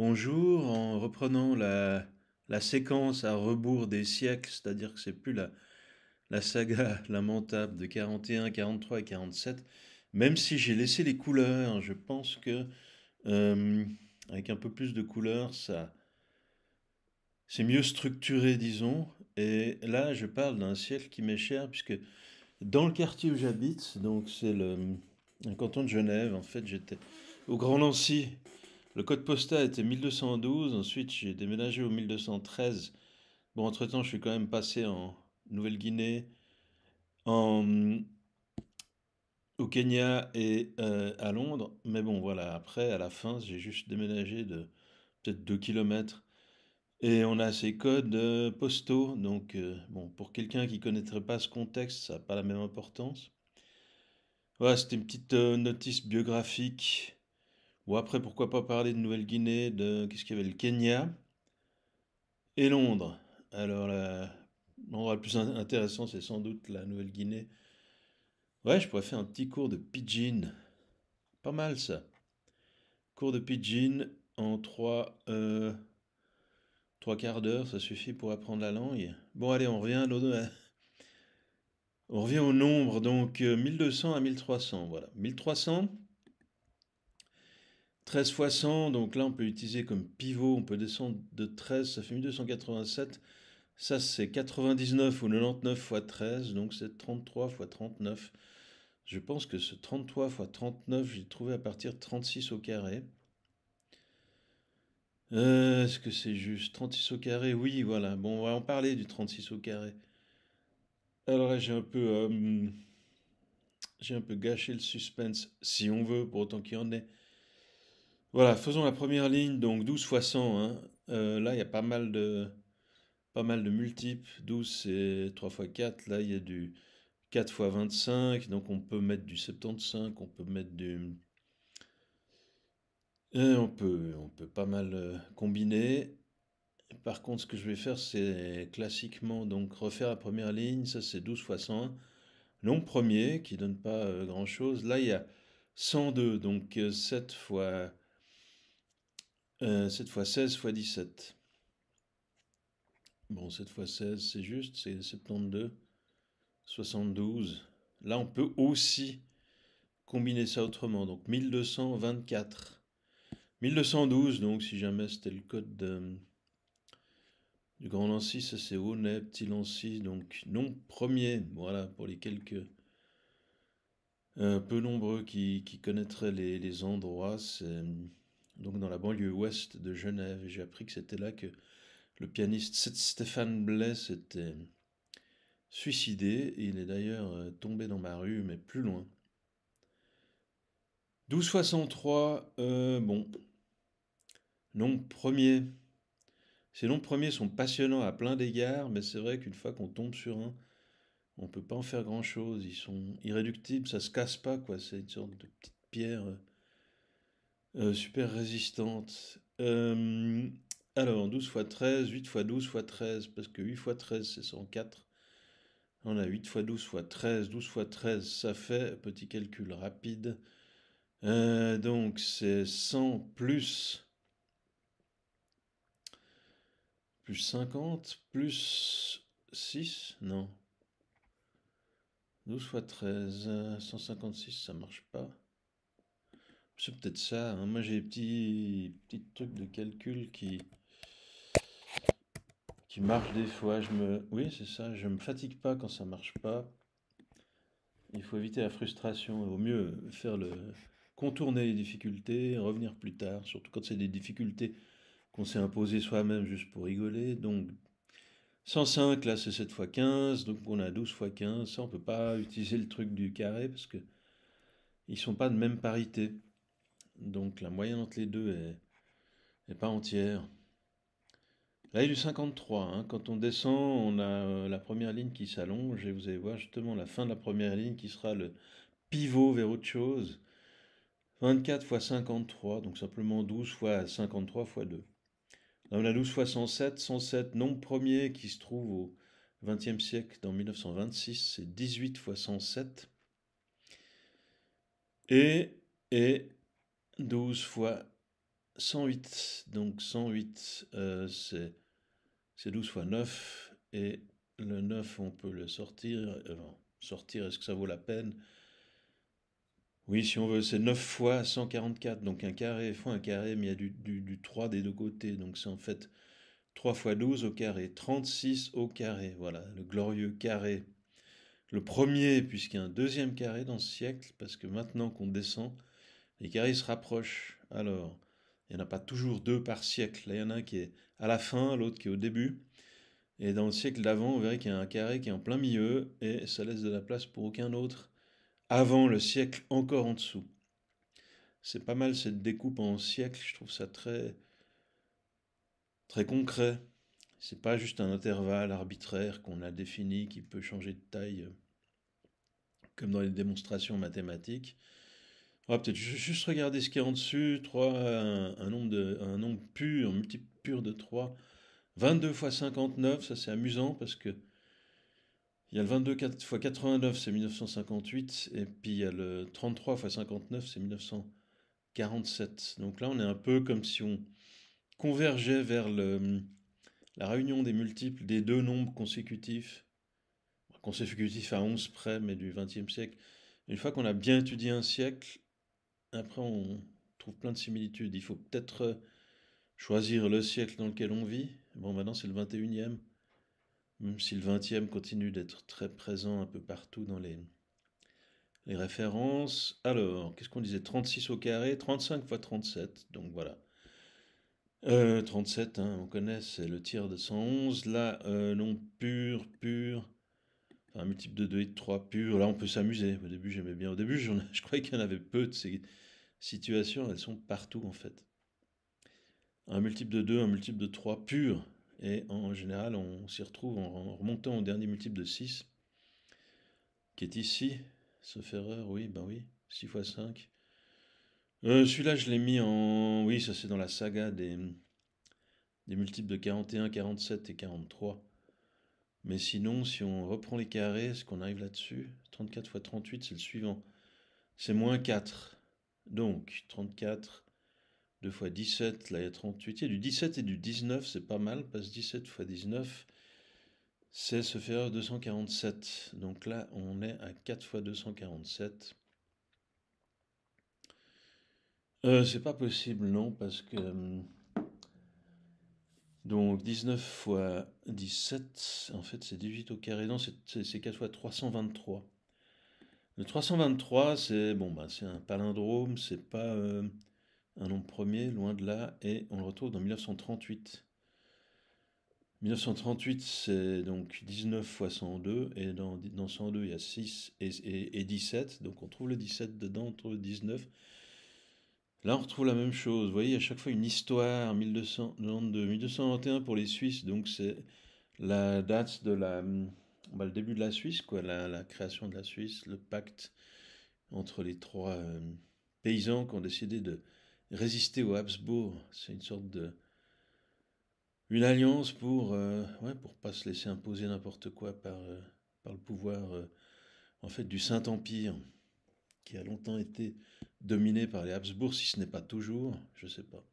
Bonjour, en reprenant la, séquence à rebours des siècles, c'est-à-dire que c'est plus la, saga lamentable de 41, 43 et 47, même si j'ai laissé les couleurs, je pense que euh, avec un peu plus de couleurs, ça c'est mieux structuré, disons. Et là, je parle d'un siècle qui m'est cher, puisque dans le quartier où j'habite, donc c'est le canton de Genève, en fait, j'étais au Grand Nancy, le code postal était 1212, ensuite j'ai déménagé au 1213. Bon, entre-temps, je suis quand même passé en Nouvelle-Guinée, au Kenya et euh, à Londres. Mais bon, voilà, après, à la fin, j'ai juste déménagé de peut-être 2 km. Et on a ces codes euh, postaux. Donc, euh, bon, pour quelqu'un qui ne connaîtrait pas ce contexte, ça n'a pas la même importance. Voilà, c'était une petite notice biographique ou après, pourquoi pas parler de Nouvelle-Guinée, de qu'est-ce qu'il y avait, le Kenya et Londres. Alors, l'endroit le plus intéressant, c'est sans doute la Nouvelle-Guinée. Ouais, je pourrais faire un petit cours de pidgin. Pas mal ça. Cours de pidgin en trois, euh, trois quarts d'heure, ça suffit pour apprendre la langue. Bon, allez, on revient, on revient au nombre, donc 1200 euh, à 1300, voilà. 1300, 13 x 100, donc là on peut utiliser comme pivot, on peut descendre de 13, ça fait 1287. Ça c'est 99 ou 99 x 13, donc c'est 33 x 39. Je pense que ce 33 x 39, j'ai trouvé à partir de 36 au carré. Euh, est-ce que c'est juste 36 au carré Oui, voilà. Bon, on va en parler du 36 au carré. Alors là, j'ai un peu... Euh, j'ai un peu gâché le suspense, si on veut, pour autant qu'il y en ait. Voilà, faisons la première ligne, donc 12 x 100. là, il y a pas mal de, pas mal de multiples. 12, c'est 3 x 4. Là, il y a du 4 x 25. Donc, on peut mettre du 75, on peut mettre du... on, peut, on peut pas mal euh, combiner. Par contre, ce que je vais faire, c'est classiquement donc refaire la première ligne. Ça, c'est 12 x 100, long premier, qui donne pas euh, grand-chose. Là, il y a 102, donc 7 euh, fois... 7 euh, fois 16 x 17. Bon, 7 fois 16, c'est juste, c'est 72. 72. Là, on peut aussi combiner ça autrement. Donc 1224. 1212, donc si jamais c'était le code du Grand Lancy, ça c'est haut, Petit Lancy, donc nom premier, voilà, pour les quelques euh, peu nombreux qui, connaîtraient les endroits, c'est donc dans la banlieue ouest de Genève. j'ai appris que c'était là que le pianiste Stéphane Blais s'était suicidé. Il est d'ailleurs euh, tombé dans ma rue, mais plus loin. 1263, euh, bon. noms premier. Ces noms premiers sont passionnants à plein d'égards, mais c'est vrai qu'une fois qu'on tombe sur un, on ne peut pas en faire grand-chose. Ils sont irréductibles, ça se casse pas, quoi. C'est une sorte de petite pierre euh, euh, super résistante. Euh, alors, 12 x 13, 8 x 12 x 13, parce que 8 x 13, c'est 104. On a 8 x 12 x 13, 12 x 13, ça fait, petit calcul rapide, euh, donc c'est 100 plus, plus 50, plus 6, non. 12 x 13, 156, ça marche pas. C'est peut-être ça. Hein. Moi, j'ai des petits, trucs de calcul qui, qui marchent des fois. Je me, oui, c'est ça. Je ne me fatigue pas quand ça ne marche pas. Il faut éviter la frustration. vaut mieux, faire le contourner les difficultés, revenir plus tard, surtout quand c'est des difficultés qu'on s'est imposées soi-même juste pour rigoler. Donc 105, là c'est 7 x 15, donc on a 12 x 15. Ça, on peut pas utiliser le truc du carré parce qu'ils ils sont pas de même parité. Donc la moyenne entre les deux est, pas entière. Là, il y a du 53. Hein. Quand on descend, on a euh, la première ligne qui s'allonge et vous allez voir justement la fin de la première ligne qui sera le pivot vers autre chose. 24 fois 53, donc simplement 12 fois 53 fois 2. Là, on a 12 fois 107. 107, nombre premier qui se trouve au XXe siècle, dans 1926, c'est 18 fois 107. Et, et, 12 fois 108. Donc 108, euh, c'est 12 fois 9. Et le 9, on peut le sortir. Euh, sortir, est-ce que ça vaut la peine Oui, si on veut, c'est 9 fois 144. Donc un carré fois un carré, mais il y a du, du, du 3 des deux côtés. Donc c'est en fait 3 fois 12 au carré. 36 au carré. Voilà, le glorieux carré. Le premier, puisqu'il y a un deuxième carré dans ce siècle, parce que maintenant qu'on descend, les carrés se rapprochent. Alors, il n'y en a pas toujours deux par siècle. Là, il y en a un qui est à la fin, l'autre qui est au début. Et dans le siècle d'avant, on verrait qu'il y a un carré qui est en plein milieu et ça laisse de la place pour aucun autre avant le siècle encore en dessous. C'est pas mal cette découpe en siècle, je trouve ça très très concret. C'est pas juste un intervalle arbitraire qu'on a défini qui peut changer de taille euh, comme dans les démonstrations mathématiques. On va peut-être juste regarder ce qu'il y a en dessus. 3, un, nombre, de, un nombre pur, un multiple pur de 3. 22 x 59, ça c'est amusant parce que il y a le 22 x 89, c'est 1958, et puis il y a le 33 x 59, c'est 1947. Donc là, on est un peu comme si on convergeait vers le, la réunion des multiples des deux nombres consécutifs, consécutifs à 11 près, mais du 20e siècle. Une fois qu'on a bien étudié un siècle, après, on trouve plein de similitudes. Il faut peut-être euh, choisir le siècle dans lequel on vit. Bon, maintenant, c'est le 21e. Même si le 20e continue d'être très présent un peu partout dans les, les références. Alors, qu'est-ce qu'on disait 36 au carré, 35 fois 37. Donc voilà. 37, euh, hein, on connaît, c'est le tiers de 111. Là, non, euh, pur, pur un multiple de 2 et de 3 pur. Là, on peut s'amuser. Au début, j'aimais bien. Au début, je, croyais qu'il y en avait peu de ces situations. Elles sont partout, en fait. Un multiple de 2, un multiple de 3 pur. Et en général, on s'y retrouve en, remontant au dernier multiple de 6, qui est ici. Sauf erreur, oui, ben oui. 6 x 5. Celui-là, je l'ai mis en... Oui, ça c'est dans la saga des, des multiples de 41, 47 et 43. Mais sinon, si on reprend les carrés, est-ce qu'on arrive là-dessus 34 x 38, c'est le suivant. C'est moins 4. Donc, 34, 2 fois 17, là il y a 38. Il y a du 17 et du 19, c'est pas mal, parce 17 fois 19, c'est se faire 247. Donc là, on est à 4 fois 247. Euh, c'est pas possible, non, parce que hum, donc 19 fois 17, en fait c'est 18 au carré, non c'est 4 fois 323. Le 323 c'est bon, bah, c'est un palindrome, c'est pas euh, un nombre premier, loin de là, et on le retrouve dans 1938. 1938 c'est donc 19 fois 102, et dans, 102 il y a 6 et, et, 17, donc on trouve le 17 dedans, on trouve le 19, Là, on retrouve la même chose. Vous voyez, à chaque fois une histoire, 1292, 1221 pour les Suisses, donc c'est la date de la, bah, le début de la Suisse, quoi, la, création de la Suisse, le pacte entre les trois euh, paysans qui ont décidé de résister aux Habsbourg. C'est une sorte de, une alliance pour, ne euh, pour pas se laisser imposer n'importe quoi par, euh, par le pouvoir, en fait, du Saint-Empire qui a longtemps été dominé par les Habsbourg, si ce n'est pas toujours, je ne sais pas.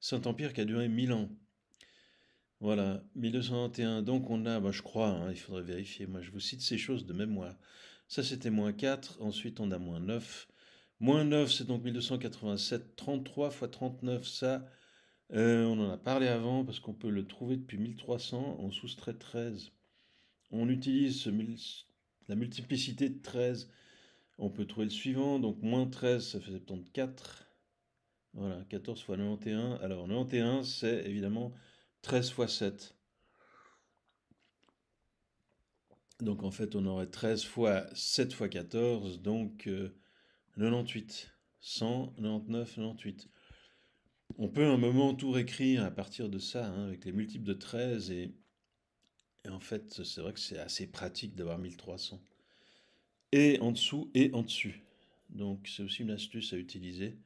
Saint-Empire qui a duré 1000 ans. Voilà, 1221. Donc on a, ben je crois, hein, il faudrait vérifier, moi je vous cite ces choses de mémoire. Ça c'était moins 4, ensuite on a moins 9. Moins 9, c'est donc 1287. 33 fois 39, ça, euh, on en a parlé avant parce qu'on peut le trouver depuis 1300, on soustrait 13. On utilise la multiplicité de 13 on peut trouver le suivant, donc moins 13, ça fait 74. Voilà, 14 fois 91. Alors 91, c'est évidemment 13 fois 7. Donc en fait, on aurait 13 fois 7 fois 14, donc 98. 98. 199, 98. On peut un moment tout réécrire à partir de ça, hein, avec les multiples de 13, et en fait, c'est vrai que c'est assez pratique d'avoir 1300 et en dessous et en dessus. Donc c'est aussi une astuce à utiliser.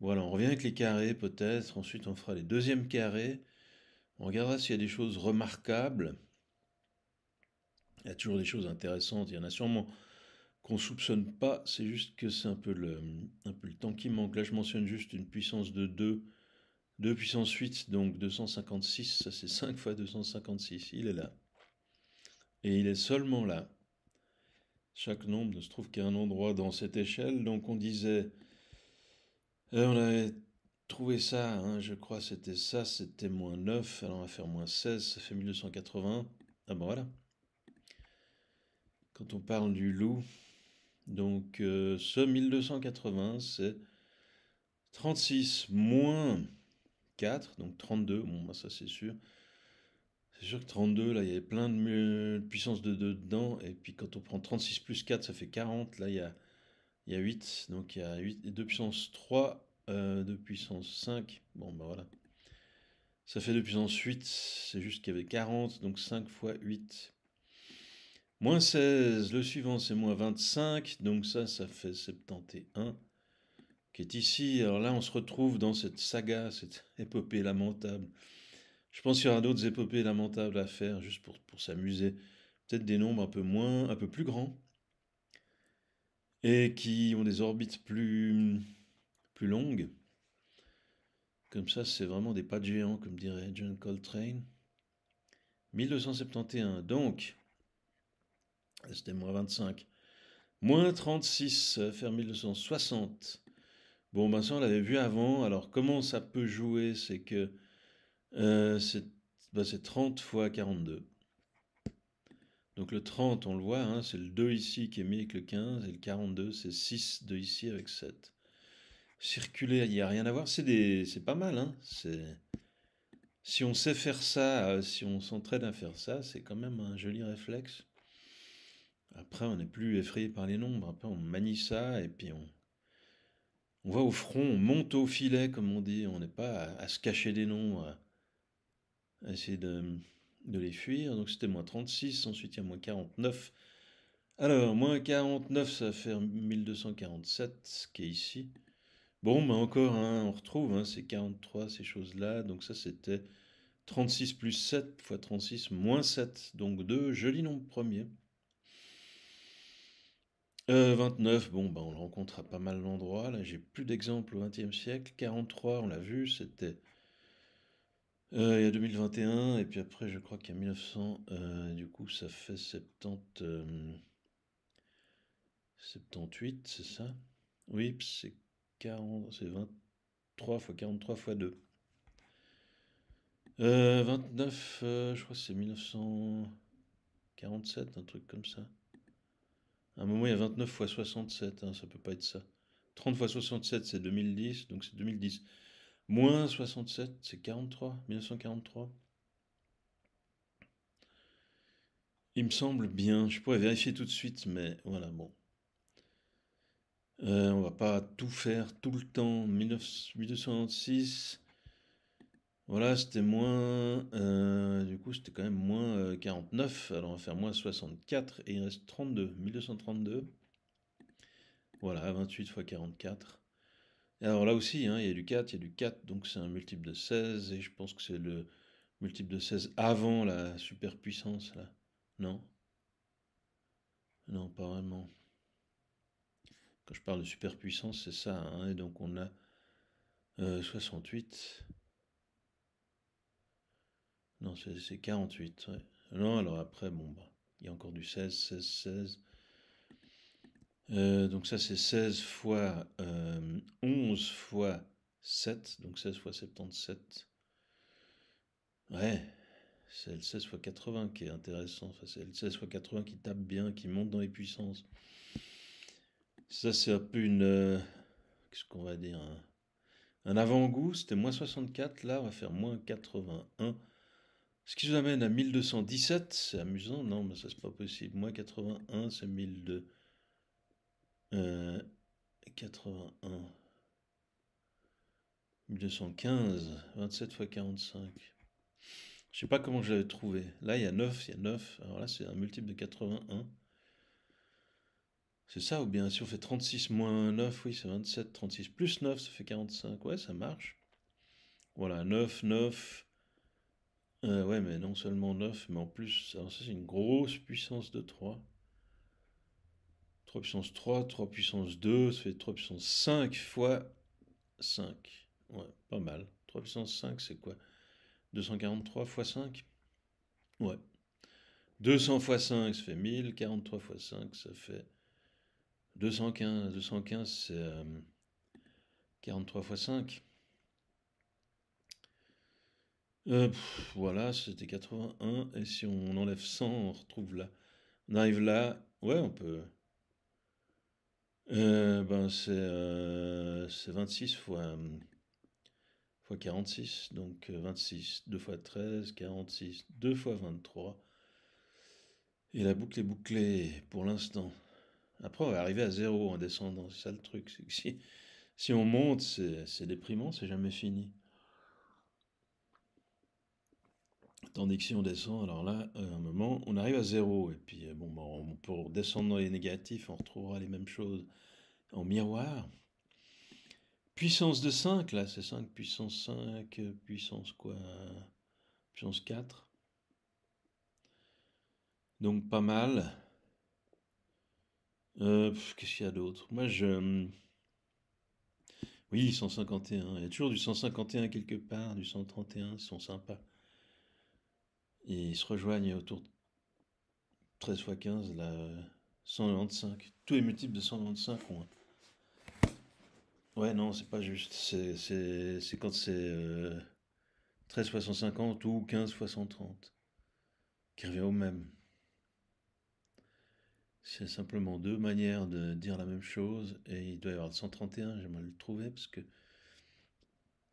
Voilà, on revient avec les carrés peut-être, ensuite on fera les deuxièmes carrés, on regardera s'il y a des choses remarquables. Il y a toujours des choses intéressantes, il y en a sûrement qu'on ne soupçonne pas, c'est juste que c'est un, un, peu le temps qui manque. Là je mentionne juste une puissance de 2, 2 puissance 8, donc 256, ça c'est 5 fois 256, il est là. Et il est seulement là. Chaque nombre ne se trouve qu'à un endroit dans cette échelle, donc on disait, eh, on avait trouvé ça, hein, je crois c'était ça, c'était moins 9, alors on va faire moins 16, ça fait 1280. Ah ben voilà. Quand on parle du loup, donc euh, ce 1280, c'est 36 moins 4, donc 32, bon, ben, ça c'est sûr, c'est sûr que 32, là, il y avait plein de puissance de 2 dedans. Et puis quand on prend 36 plus 4, ça fait 40. Là, il y a, il 8. Donc il y a 8, 2 puissance 3, 2 euh, puissance 5. Bon, ben voilà. Ça fait 2 puissance 8. C'est juste qu'il y avait 40. Donc 5 fois 8. Moins 16. Le suivant, c'est moins 25. Donc ça, ça fait 71 qui est ici. Alors là, on se retrouve dans cette saga, cette épopée lamentable je pense qu'il y aura d'autres épopées lamentables à faire, juste pour, pour s'amuser. Peut-être des nombres un peu moins, un peu plus grands, et qui ont des orbites plus, plus longues. Comme ça, c'est vraiment des pas de géants comme dirait John Coltrane. 1271, donc, c'était moins 25. Moins 36, faire 1260. Bon, ben ça, on l'avait vu avant. Alors, comment ça peut jouer C'est que euh, c'est 30 bah, fois 42. Donc le 30, on le voit, hein, c'est le 2 ici qui est mis avec le 15, et le 42, c'est 6 de ici avec 7. Circuler, il n'y a rien à voir, c'est pas mal. Hein, si on sait faire ça, euh, si on s'entraîne à faire ça, c'est quand même un joli réflexe. Après, on n'est plus effrayé par les nombres, après on manie ça, et puis on, on va au front, on monte au filet, comme on dit, on n'est pas à, se cacher des nombres essayer de, les fuir. Donc c'était moins 36, ensuite il y a moins 49. Alors, moins 49, ça va faire 1247, ce qui est ici. Bon, mais bah, encore, on retrouve hein, ces 43, ces choses-là. Donc ça, c'était 36 plus 7 fois 36 moins 7. Donc deux joli nombres premiers. 29, euh, bon, ben, on le rencontre à pas mal d'endroits. Là, j'ai plus d'exemples au XXe siècle. 43, on l'a vu, c'était euh, il y a 2021, et puis après, je crois qu'il y a 1900, euh, du coup, ça fait 70, 78, euh, c'est ça Oui, c'est 40, 23 x 43 x 2. 29, je crois que c'est 1947, un truc comme ça. À un moment, il y a 29 x 67, ça peut pas être ça. 30 fois 67, c'est 2010, donc c'est 2010. Moins 67, c'est 43, 1943. Il me semble bien, je pourrais vérifier tout de suite, mais voilà, bon. Euh, on va pas tout faire tout le temps. 1926, voilà, c'était moins. Euh, du coup, c'était quand même moins 49. Euh, Alors, on va faire moins 64 et il reste 32. 1232. Voilà, 28 x 44. Alors là aussi, hein, il y a du 4, il y a du 4, donc c'est un multiple de 16, et je pense que c'est le multiple de 16 avant la superpuissance, là. Non Non, pas vraiment. Quand je parle de superpuissance, c'est ça, hein, et donc on a 68. Euh, non, c'est 48, Non, alors après, bon, bah, il y a encore du 16, 16, 16. Euh, donc ça c'est 16 fois 11 x 7, donc 16 fois 77. Ouais, c'est le 16 fois 80 qui est intéressant, c'est le 16 fois 80 qui tape bien, qui monte dans les puissances. Ça c'est un peu une... Euh, qu'est-ce qu'on va dire Un avant-goût, c'était moins 64, là on va faire moins 81. Ce qui nous amène à 1217, c'est amusant, non, mais ça c'est pas possible. Moins 81, c'est 1200. 81. 1215, 27 x 45. Je sais pas comment je l'avais trouvé. Là, il y a 9, il y a 9. Alors là, c'est un multiple de 81. C'est ça, ou bien si on fait 36 moins 9, oui, c'est 27. 36 plus 9, ça fait 45. Ouais, ça marche. Voilà, 9, 9. Euh, ouais, mais non seulement 9, mais en plus, ça, c'est une grosse puissance de 3. 3 puissance 3, 3 puissance 2, ça fait 3 puissance 5 fois 5. Ouais, pas mal. 3 puissance 5, c'est quoi 243 fois 5 Ouais. 200 fois 5, ça fait 1000. 43 fois 5, ça fait 215. 215, c'est 43 euh, fois 5. Euh, voilà, c'était 81. Et si on enlève 100, on retrouve là. On arrive là. Ouais, on peut. Euh, ben, c'est, 26 euh, fois, 46, euh, donc 26, 2 fois 13, 46, 2 fois 23. Et la boucle est bouclée pour l'instant. Après, on va arriver à zéro en descendant, c'est ça le truc. si, si on monte, c'est déprimant, c'est jamais fini. Tandis que si on descend, alors là, euh, à un moment, on arrive à zéro. Et puis, euh, bon, bah, pour descendre dans les négatifs, on retrouvera les mêmes choses en miroir. Puissance de 5, là, c'est 5, puissance 5, euh, puissance quoi Puissance 4. Donc pas mal. Qu'est-ce qu'il y a d'autre Moi, je... Oui, 151. Il y a toujours du 151 quelque part, du 131, ils sont sympas. Ils se rejoignent autour de 13 x 15, la 195. Tous les multiples de 195 ont. Ouais, non, c'est pas juste. C'est quand c'est 13 x 150 ou 15 x 130 qui revient au même. C'est simplement deux manières de dire la même chose et il doit y avoir le 131, j'aimerais le trouver parce que.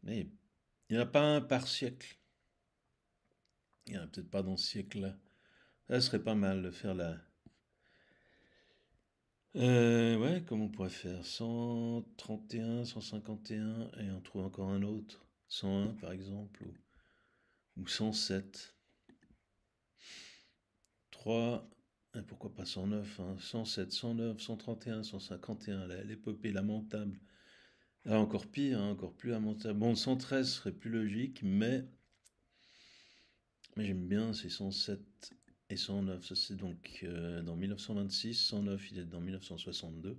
Mais il n'y en a pas un par siècle. Il n'y en a peut-être pas dans ce siècle-là. Ça serait pas mal de faire la. Euh, ouais, comment on pourrait faire 131, 151, et on trouve encore un autre. 101 par exemple, ou, 107. 3, et pourquoi pas 109, 107, 109, 131, 151, l'épopée lamentable. encore pire, hein, encore plus lamentable. Bon, 113 serait plus logique, mais mais j'aime bien, ces 107 et 109. Ça, c'est donc euh, dans 1926. 109, il est dans 1962.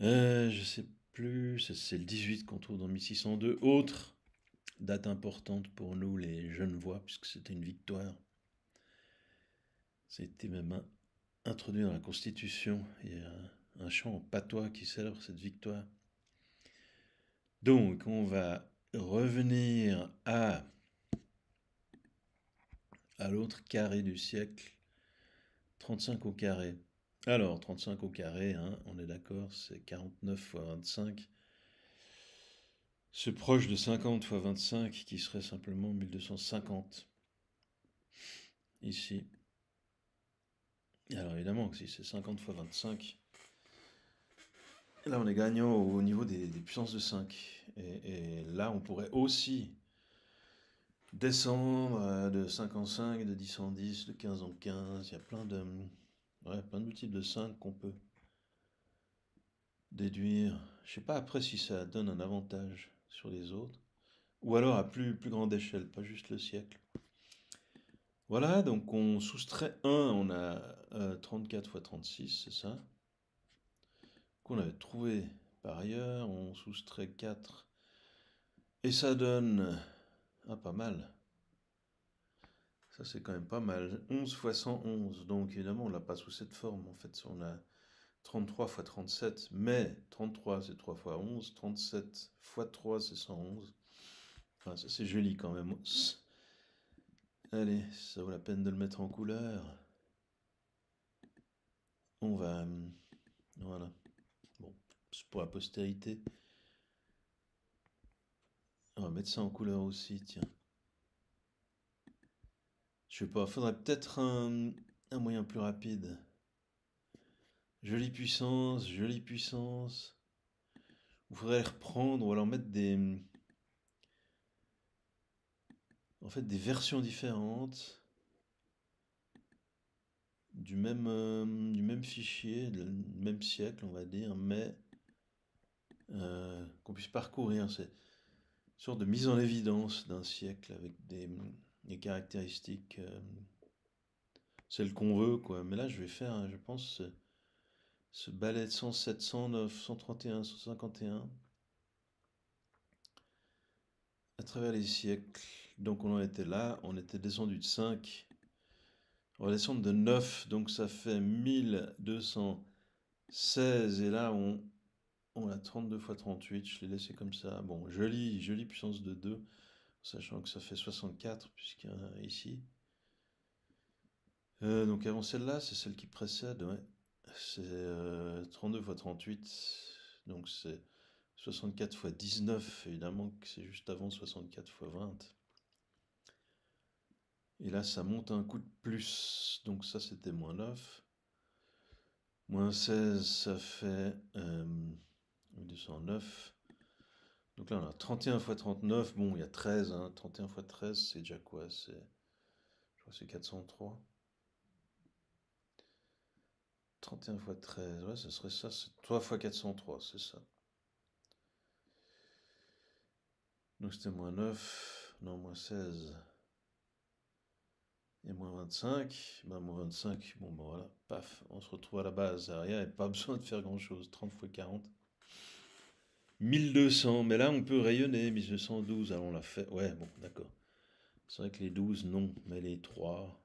Je euh, je sais plus, c'est le 18 qu'on trouve dans 1602. Autre date importante pour nous, les Jeunes Voix, puisque c'était une victoire. C'était même introduit dans la Constitution. Il y a un, un chant en patois qui célèbre cette victoire. Donc, on va revenir à à l'autre carré du siècle. 35 au carré. Alors, 35 au carré, hein, on est d'accord, c'est 49 fois 25. Ce proche de 50 fois 25 qui serait simplement 1250. Ici. Alors évidemment si c'est 50 fois 25, là on est gagnant au niveau des, puissances de 5. et, là on pourrait aussi décembre euh, de 55, 5, de 10 en 10, de 15 en 15. Il y a plein de, de de 5 qu'on peut déduire. Je sais pas après si ça donne un avantage sur les autres. Ou alors à plus, grande échelle, pas juste le siècle. Voilà, donc on soustrait 1, on a 34 x 36, c'est ça. Qu'on avait trouvé par ailleurs, on soustrait 4. Et ça donne ah, pas mal. Ça, c'est quand même pas mal. 11 x 111. Donc, évidemment, on l'a pas sous cette forme. En fait, on a 33 x 37. Mais 33, c'est 3 x 11. 37 x 3, c'est 111. Enfin, ça, c'est joli quand même. Allez, ça vaut la peine de le mettre en couleur. On va... Euh, voilà. Bon, c'est pour la postérité. On va mettre ça en couleur aussi, tiens. Je sais pas, faudrait peut-être un, moyen plus rapide. Jolie puissance, jolie puissance. on faudrait reprendre ou alors mettre des. En fait, des versions différentes du même, euh, du même fichier, du même siècle, on va dire, mais euh, qu'on puisse parcourir. C'est sorte de mise en évidence d'un siècle avec des, caractéristiques, celle euh, celles qu'on veut, quoi. Mais là, je vais faire, je pense, ce, balai ballet de 107, 109, 131, 151 à travers les siècles. Donc on en était là, on était descendu de 5, on va descendre de 9, donc ça fait 1216, et là on on a 32 x 38, je l'ai laissé comme ça. Bon, jolie, jolie puissance de 2, sachant que ça fait 64, puisqu'il y a ici. Euh, donc avant celle-là, c'est celle qui précède, C'est 32 x 38, donc c'est 64 x 19, évidemment que c'est juste avant 64 x 20. Et là, ça monte un coup de plus, donc ça c'était moins 9. Moins 16, ça fait... Euh, 1209. Donc là, on a 31 x 39. Bon, il y a 13. 31 x 13, c'est déjà quoi Je crois que c'est 403. 31 x 13, ouais, ce serait ça. 3 x 403, c'est ça. Donc c'était moins 9, non, moins 16. Et moins 25, ben bah, moins 25, bon ben voilà, paf, on se retrouve à la base, à rien, et pas besoin de faire grand chose, 30 x 40. 1200, mais là on peut rayonner, 1212, on la fait, Ouais, bon, d'accord. C'est vrai que les 12, non, mais les 3.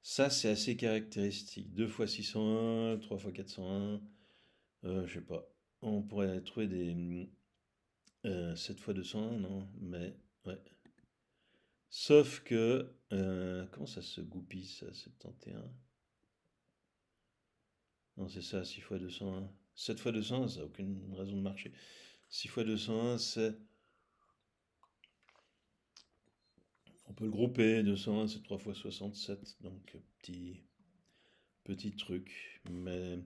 Ça, c'est assez caractéristique. 2 x 601, 3 x 401. je je sais pas. On pourrait trouver des. 7 x 201, non Mais, ouais. Sauf que. Euh, comment ça se goupille, ça, 71 Non, c'est ça, 6 x 201. 7 fois 201, ça n'a aucune raison de marcher. 6 x 201, c'est... On peut le grouper, 201, c'est 3 fois 67, donc petit, petit truc. Mais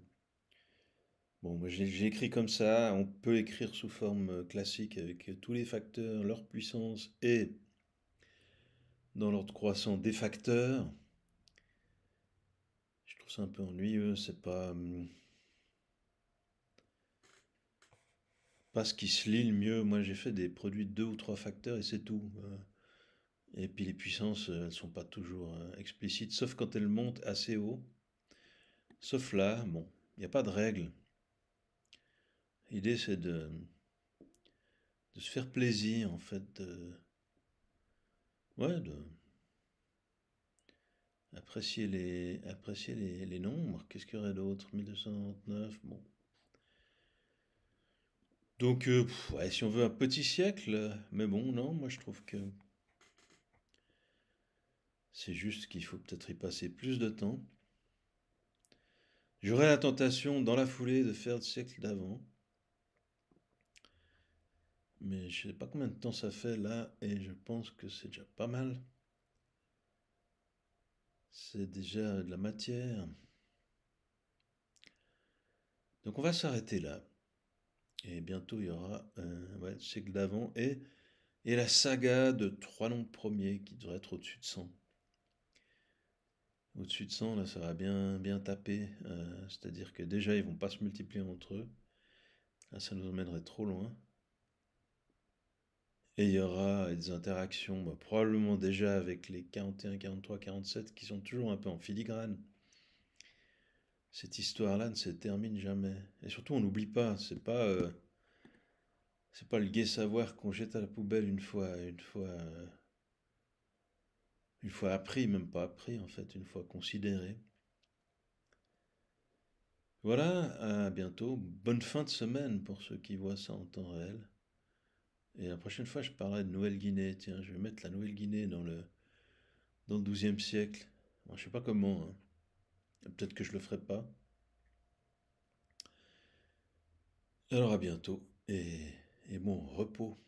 bon, moi j'ai écrit comme ça, on peut écrire sous forme classique avec tous les facteurs, leur puissance et dans l'ordre croissant des facteurs. Je trouve ça un peu ennuyeux, c'est pas... Hum, ce qui se lit le mieux. Moi, j'ai fait des produits de deux ou trois facteurs et c'est tout. Euh, et puis les puissances, euh, elles sont pas toujours euh, explicites, sauf quand elles montent assez haut. Sauf là, bon, il n'y a pas de règle. L'idée, c'est de, de se faire plaisir, en fait. De, ouais, de apprécier les, apprécier les, les nombres. Qu'est-ce qu'il y aurait d'autre 1299, bon. Donc, euh, si on veut un petit siècle, mais bon, non, moi je trouve que c'est juste qu'il faut peut-être y passer plus de temps. J'aurais la tentation, dans la foulée, de faire le siècle d'avant. Mais je ne sais pas combien de temps ça fait là, et je pense que c'est déjà pas mal. C'est déjà de la matière. Donc on va s'arrêter là. Et bientôt, il y aura euh, le cycle d'avant et, et la saga de trois noms premiers qui devrait être au-dessus de 100. Au-dessus de 100, là, ça va bien, bien taper. Euh, c'est-à-dire que déjà, ils vont pas se multiplier entre eux. ça nous emmènerait trop loin. Et il y aura des interactions, bah, probablement déjà avec les 41, 43, 47 qui sont toujours un peu en filigrane cette histoire-là ne se termine jamais. Et surtout, on n'oublie pas. C'est pas, euh, c'est pas le gai savoir qu'on jette à la poubelle une fois, une fois, euh, une fois appris, même pas appris en fait, une fois considéré. Voilà, à bientôt. Bonne fin de semaine pour ceux qui voient ça en temps réel. Et la prochaine fois, je parlerai de Nouvelle-Guinée. Tiens, je vais mettre la Nouvelle-Guinée dans le, dans le 12e siècle. Je je sais pas comment. Hein. Peut-être que je le ferai pas. Alors à bientôt et, et bon repos.